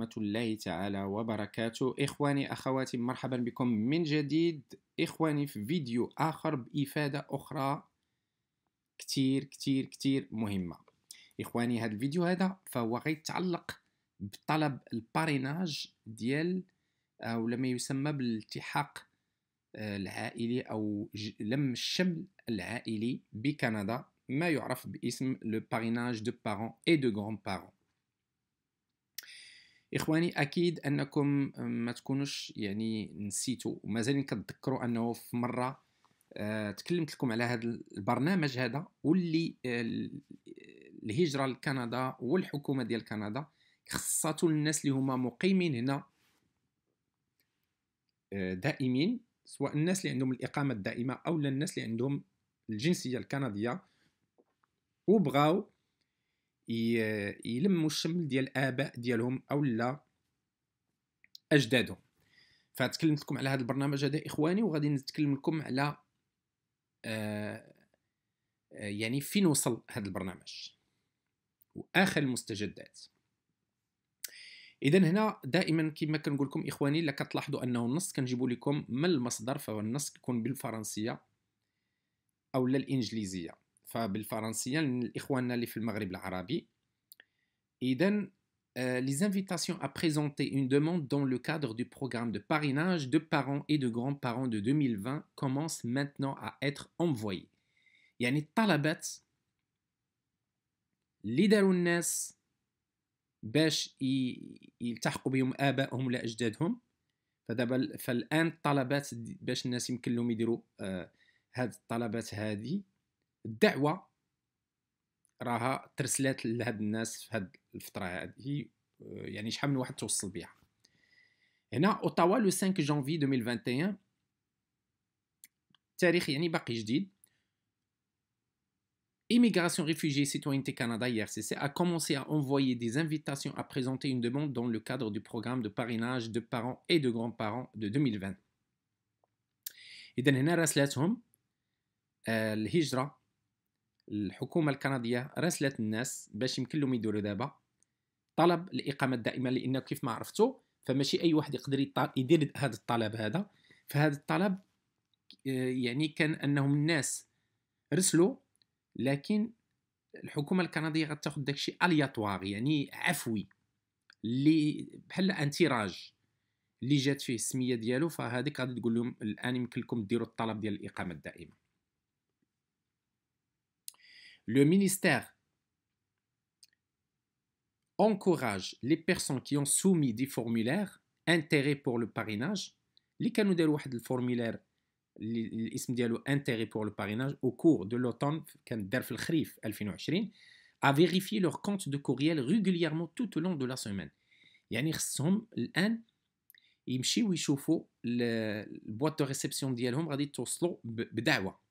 ورحمة الله تعالى وبركاته إخواني أخواتي مرحبا بكم من جديد إخواني في فيديو آخر بإفادة أخرى كتير كتير كتير مهمة إخواني هذا الفيديو هذا فهو غيتعلق بطلب الباريناج ديال أو لما يسمى بالالتحاق آه، العائلي أو لم الشمل العائلي بكندا ما يعرف باسم لو باريناج دو بارون اي دو غران بارون اخواني اكيد انكم ما تكونوش يعني نسيتوا ومازالين كتذكروا انه في مره آه، تكلمت لكم على هذا البرنامج هذا واللي آه، الهجره لكندا والحكومه ديال كندا خصاتو للناس اللي هما مقيمين هنا آه، دائمين سواء الناس اللي عندهم الاقامه الدائمه او الناس اللي عندهم الجنسيه الكنديه وبغاو يلموا الشمل ديال الاباء ديالهم او لا اجدادهم فتكلمت لكم على هذا البرنامج هذا اخواني وغادي نتكلم لكم على آه، آه، يعني فين وصل هذا البرنامج واخر المستجدات اذا هنا دائما كما كنقول لكم اخواني الا كتلاحظوا انه النص كنجيبوا لكم من المصدر فالنص كيكون بالفرنسيه او الانجليزيه فبالفرنسيه les invitations à présenter une demande dans le cadre du programme de parrainage de parents et de grands-parents de 2020 commencent maintenant à être envoyées. يعني الطلبات اللي داروا الناس الدعوه راها ترسلات لهاد 5 janvier 2021 التاريخ يعني Immigration, réfugiés, citoyenneté Canada, IRCC, a commencé à envoyer des invitations à présenter une demande dans le cadre du programme de parrainage de parents et de grands-parents de 2020. الحكومه الكنديه راسلت الناس باش يمكن لهم يديروا دابا طلب الاقامه الدائمه لانه كيف ما عرفتوا فماشي اي واحد يقدر يدير هذا الطلب هذا فهذا الطلب آه، يعني كان انهم الناس رسلوا لكن الحكومه الكنديه غتاخذ داكشي الياتوار يعني عفوي اللي بحال انتراج اللي جات فيه السميه ديالو فهذيك غادي تقول لهم الان يمكن لكم ديروا الطلب ديال الاقامه الدائمه Le ministère encourage les personnes qui ont soumis des formulaires intérêt pour le parrainage اللي كانوا داروا un formulaire l'ism ديالو intérêt pour le parrainage au cours de l'automne quand دار à vérifier leur compte de courriel régulièrement tout au long de la semaine يعني خصهم الان يمشيو يشوفوا boîte de réception ديالهم غادي توصلوا بدعوه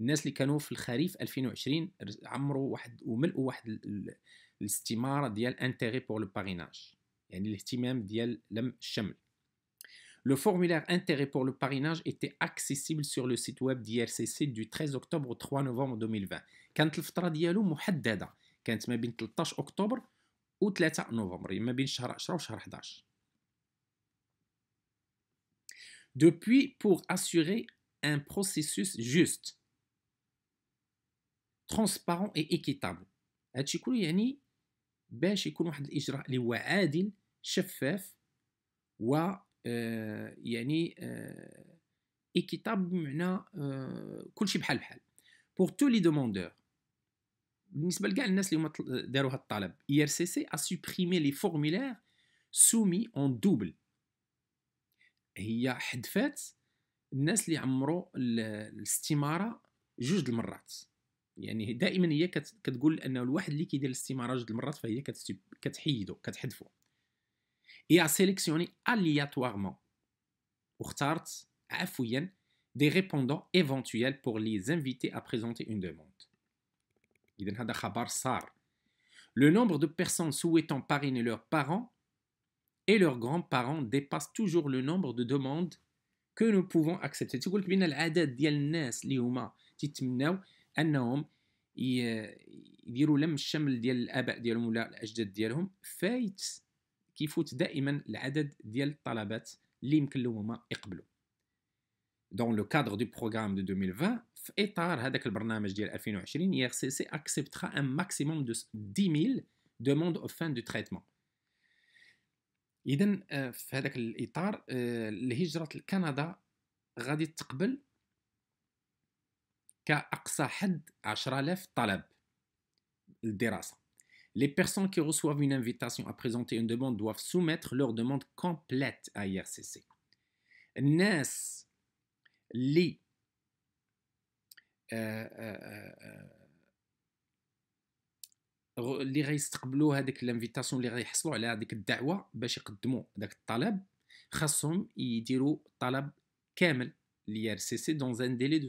الناس اللي كانوا في الخريف 2020 عمروا واحد وملؤوا واحد الاستمارة ديال انتيغي بور لو باريناج يعني الاهتمام ديال لم الشمل Le formulaire intérêt pour le parrainage était accessible sur le site web d'IRCC du 13 octobre au 3 novembre 2020. كانت الفترة ديالو محددة كانت ما بين 13 أكتوبر و 3 نوفمبر ما بين شهر 10 وشهر 11. Depuis, pour assurer un processus juste, ترونسبارون اي ايكيتابل هادشي كله يعني باش يكون واحد الاجراء اللي هو عادل شفاف و آه يعني آه ايكيتابل بمعنى آه كلشي بحال بحال بور تو لي دوموندور بالنسبه لكاع الناس اللي هما داروا هاد الطلب اي ار سي سي ا سوبريمي لي فورمولير سومي اون دوبل هي حذفات الناس اللي عمرو الاستماره جوج المرات et à sélectionner aléatoirement des répondants éventuels pour les inviter à présenter une demande. Le nombre de personnes souhaitant parrainer leurs parents et leurs grands-parents dépasse toujours le nombre de demandes que nous pouvons accepter. انهم يديروا لم الشمل ديال الاباء ديالهم ولا الاجداد ديالهم فايت كيفوت دائما العدد ديال الطلبات اللي يمكن لهم هما يقبلوا دون لو كادر دو بروغرام دو 2020 في اطار هذاك البرنامج ديال 2020 اي ار سي سي اكسبترا ان ماكسيموم دو 10000 دوموند او فان دو تريتمون اذا في هذاك الاطار الهجره آه، لكندا غادي تقبل كأقصى حد 10000 طلب الدراسة. Les personnes qui reçoivent une invitation à présenter une demande doivent soumettre leur demande complète à IRCC. الناس اللي اللي غيستقبلوا هذيك الانفيتاسيون اللي غيحصلوا على هذيك الدعوه باش يقدموا داك الطلب خاصهم يديروا طلب كامل لي ار سي سي دون ان ديلي دو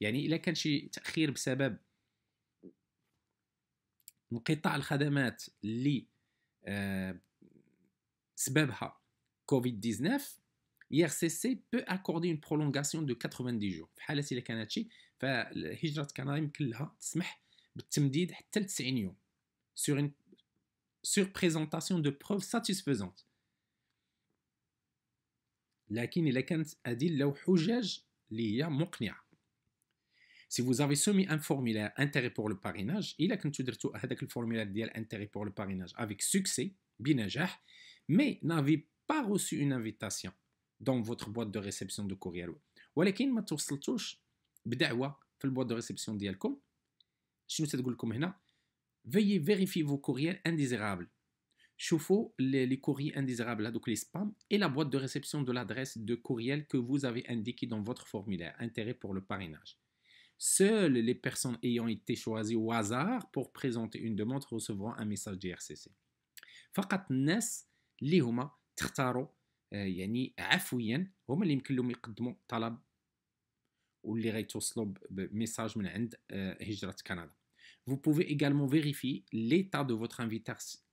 يعني إلا كان شي تأخير بسبب انقطاع الخدمات اللي آه، سببها كوفيد 19 IRCC peut accorder une prolongation de 90 jours في حاله الا كانت شي فهجره كندا يمكن لها تسمح بالتمديد حتى ل 90 يوم sur une sur présentation de preuves satisfaisantes لكن الا كانت هذه لو حجج اللي هي مقنعه Si vous avez soumis un formulaire intérêt pour le parrainage, il a ah, le formulaire intérêt pour le parrainage avec succès, binajah, mais n'avez pas reçu une invitation dans votre boîte de réception de courriel. de réception veuillez vérifier vos courriels indésirables les courriers indésirables donc les spams et la boîte de réception de l'adresse de courriel que vous avez indiqué dans votre formulaire intérêt pour le parrainage Seules les personnes ayant été choisies au hasard pour présenter une demande recevront un message d'IRCC. فقط الناس اللي هما تختاروا يعني عفويا هما اللي يمكن لهم يقدموا طلب واللي غيتوصلوا بميساج من عند هجرة كندا. Vous pouvez également vérifier l'état de votre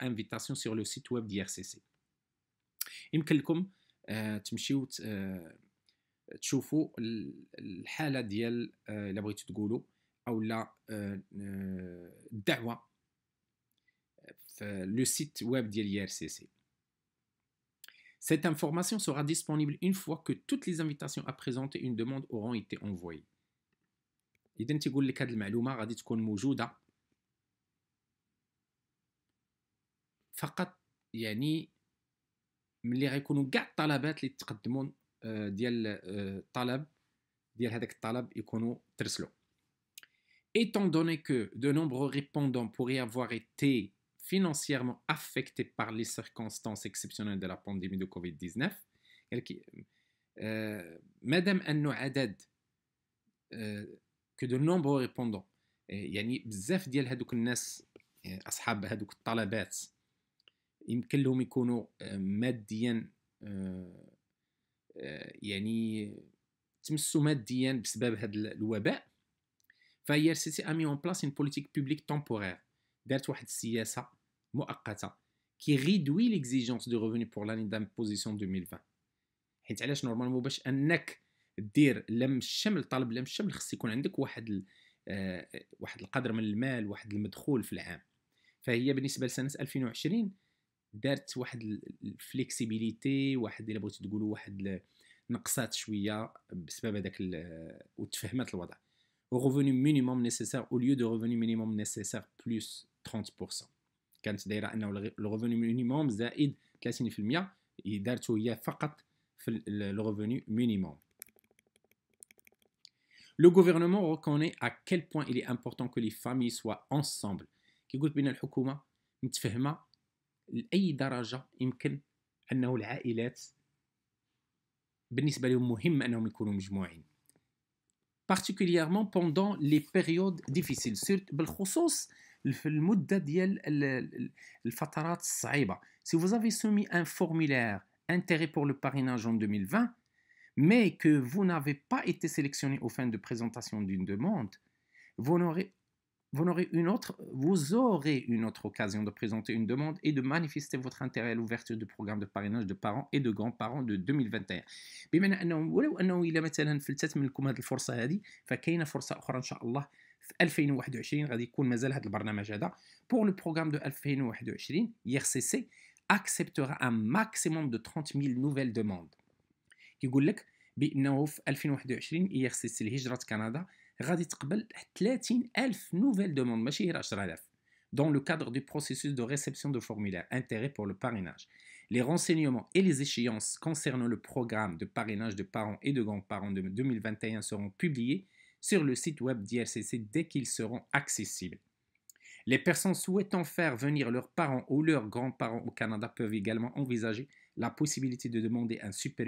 invitation sur le site web d'IRCC. يمكن لكم تمشيو تشوفوا الحاله ديال الا بغيتوا تقولوا او لا الدعوه في لو سيت ويب ديال IRCC Cette information sera disponible une fois que toutes les invitations à présenter une demande auront été envoyées. اذا تيقول لك هذه المعلومه غادي تكون موجوده فقط يعني ملي غيكونوا كاع الطلبات اللي تقدموا ديال الطلب ديال هذاك الطلب يكونوا ترسلوا étant donné que de nombreux répondants pourraient avoir été financièrement affectés par les circonstances exceptionnelles de la pandémie de Covid-19 euh, Madame انه عدد euh, que de nombreux répondants, يعني بزاف ديال هذوك الناس اصحاب هذوك الطلبات يمكن لهم يكونوا ماديا آه، يعني تمسوا ماديا بسبب هذا الوباء فهي سيتي امي اون بلاس ان بوليتيك بوبليك تومبورير دارت واحد السياسه مؤقته كي ريدوي ليكزيجونس دو ريفوني بور لاني بوزيسيون 2020 حيت علاش نورمالمون باش انك دير لم الشمل طالب لم الشمل خص يكون عندك واحد ال... آه واحد القدر من المال واحد المدخول في العام فهي بالنسبه لسنه 2020 دارت واحد الفليكسيبيليتي واحد الا de تقولوا واحد نقصات شويه بسبب هذاك وتفهمت Le revenu minimum nécessaire au lieu de revenu minimum nécessaire plus 30% كانت دايره انه le مينيموم زائد 30% دارته هي فقط في revenu minimum. Le gouvernement reconnaît à quel point il est important que les familles soient ensemble. كيقول بان لاي درجه يمكن انه العائلات بالنسبه لهم مهم particulièrement pendant les périodes difficiles بالخصوص في ديال si vous avez soumis un formulaire intérêt pour le parrainage en 2020 mais que vous n'avez pas été sélectionné aux fin de présentation d'une demande vous n'aurez vous aurez, une autre, vous aurez une autre occasion de présenter une demande et de manifester votre intérêt à l'ouverture du programme de parrainage de parents et de grands-parents de 2021 بمعنى انه ولو انه الا مثلا فلتت منكم هذه هذه فكاينه فرصه اخرى ان شاء الله في 2021 غادي يكون مازال هذا البرنامج هذا بور لو بروغرام دو 2021 IRCC acceptera un maximum de 30 000 nouvelles demandes يقول لك بانه في 2021 IRCC لهجره كندا غادي تقبل 30000 nouvelles demandes ماشي dans le cadre du processus de réception de formulaires intérêt pour le parrainage. Les renseignements et les échéances concernant le programme de parrainage de parents et de grands-parents de 2021 seront publiés sur le site web d'IRCC dès qu'ils seront accessibles. Les personnes souhaitant faire venir leurs parents ou leurs grands-parents au Canada peuvent également envisager la possibilité de demander un super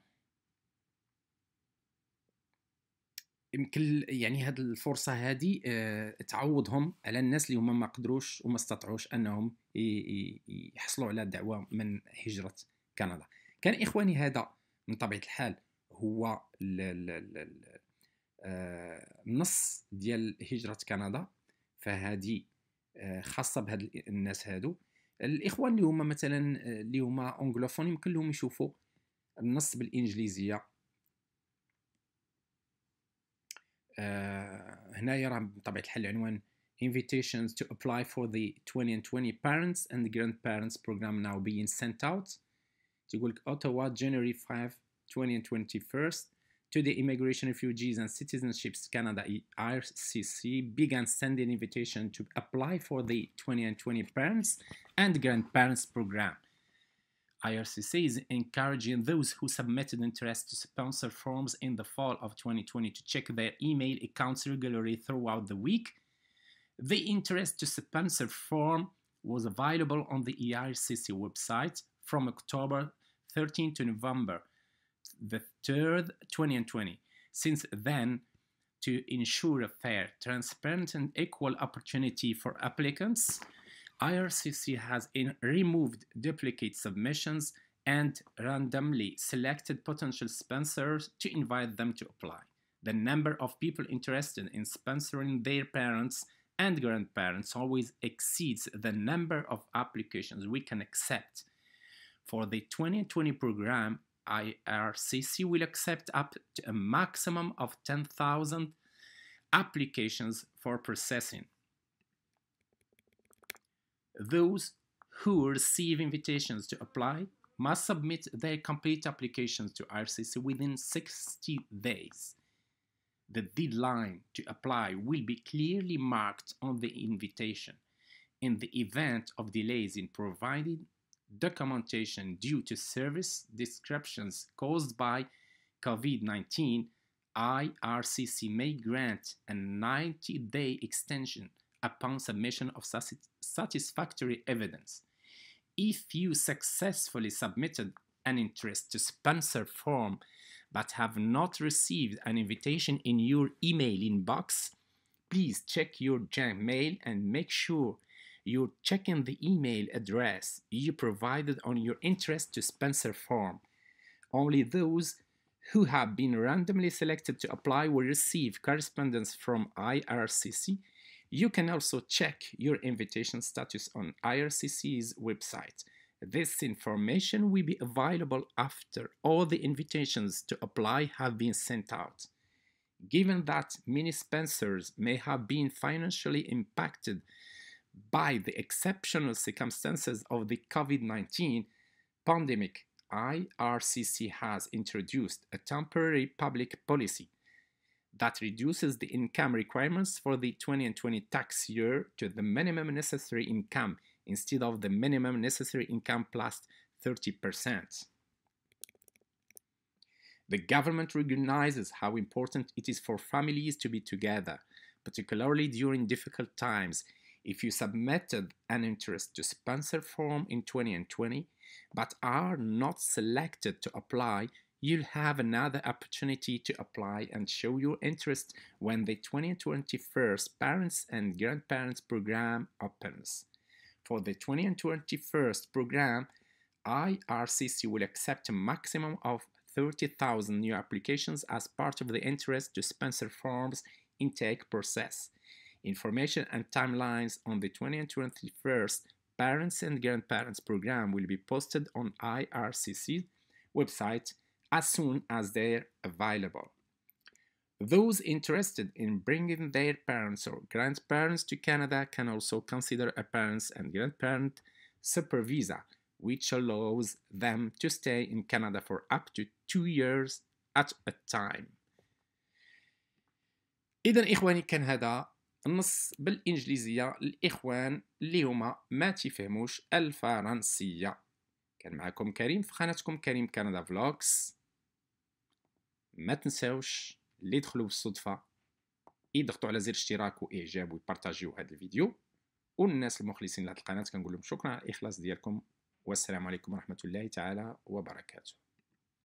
يمكن يعني هاد الفرصه هذه آه، تعوضهم على الناس اللي هما ما قدروش وما استطعوش انهم يحصلوا على دعوه من هجره كندا كان اخواني هذا من طبيعه الحال هو النص آه، ديال هجره كندا فهذه آه، خاصه بهاد الناس هادو الاخوان اللي هما مثلا اللي هما اونغلوفون يمكن لهم يشوفوا النص بالانجليزيه هنايا راه بطبيعه الحال العنوان invitations to apply for the 2020 parents and grandparents program now being sent out تقول Ottawa January 5 2021 to the Immigration Refugees and Citizenships Canada IRCC began sending invitation to apply for the 2020 parents and grandparents program IRCC is encouraging those who submitted interest to sponsor forms in the fall of 2020 to check their email accounts regularly throughout the week. The interest to sponsor form was available on the IRCC website from October 13 to November the 3rd, 2020. Since then, to ensure a fair, transparent, and equal opportunity for applicants, IRCC has removed duplicate submissions and randomly selected potential sponsors to invite them to apply. The number of people interested in sponsoring their parents and grandparents always exceeds the number of applications we can accept. For the 2020 program, IRCC will accept up to a maximum of 10,000 applications for processing. Those who receive invitations to apply must submit their complete applications to IRCC within 60 days. The deadline to apply will be clearly marked on the invitation. In the event of delays in providing documentation due to service disruptions caused by COVID-19, IRCC may grant a 90-day extension upon submission of satisfactory evidence. If you successfully submitted an interest to sponsor form but have not received an invitation in your email inbox, please check your mail and make sure you're checking the email address you provided on your interest to sponsor form. Only those who have been randomly selected to apply will receive correspondence from IRCC you can also check your invitation status on IRCC's website. This information will be available after all the invitations to apply have been sent out. Given that many sponsors may have been financially impacted by the exceptional circumstances of the COVID-19 pandemic, IRCC has introduced a temporary public policy that reduces the income requirements for the 2020 tax year to the minimum necessary income instead of the minimum necessary income plus 30%. The government recognizes how important it is for families to be together, particularly during difficult times. If you submitted an interest to sponsor form in 2020, but are not selected to apply, you'll have another opportunity to apply and show your interest when the 2021st Parents and Grandparents program opens. For the 2021 program, IRCC will accept a maximum of 30,000 new applications as part of the interest to sponsor forms intake process. Information and timelines on the 2021 Parents and Grandparents program will be posted on IRCC website as soon as they're available. Those interested in bringing their parents or grandparents to Canada can also consider a parents and grandparent super visa, which allows them to stay in Canada for up to two years at a time. إذا إخواني كان هذا النص بالإنجليزية الإخوان اللي هما ما تفهموش الفرنسية كان معكم كريم في قناتكم كريم كندا فلوكس ما تنساوش اللي دخلوا بالصدفة يضغطوا على زر اشتراك واعجاب ويبارطاجيو هذا الفيديو والناس المخلصين لهذه القناة كنقول لهم شكرا على الإخلاص ديالكم والسلام عليكم ورحمة الله تعالى وبركاته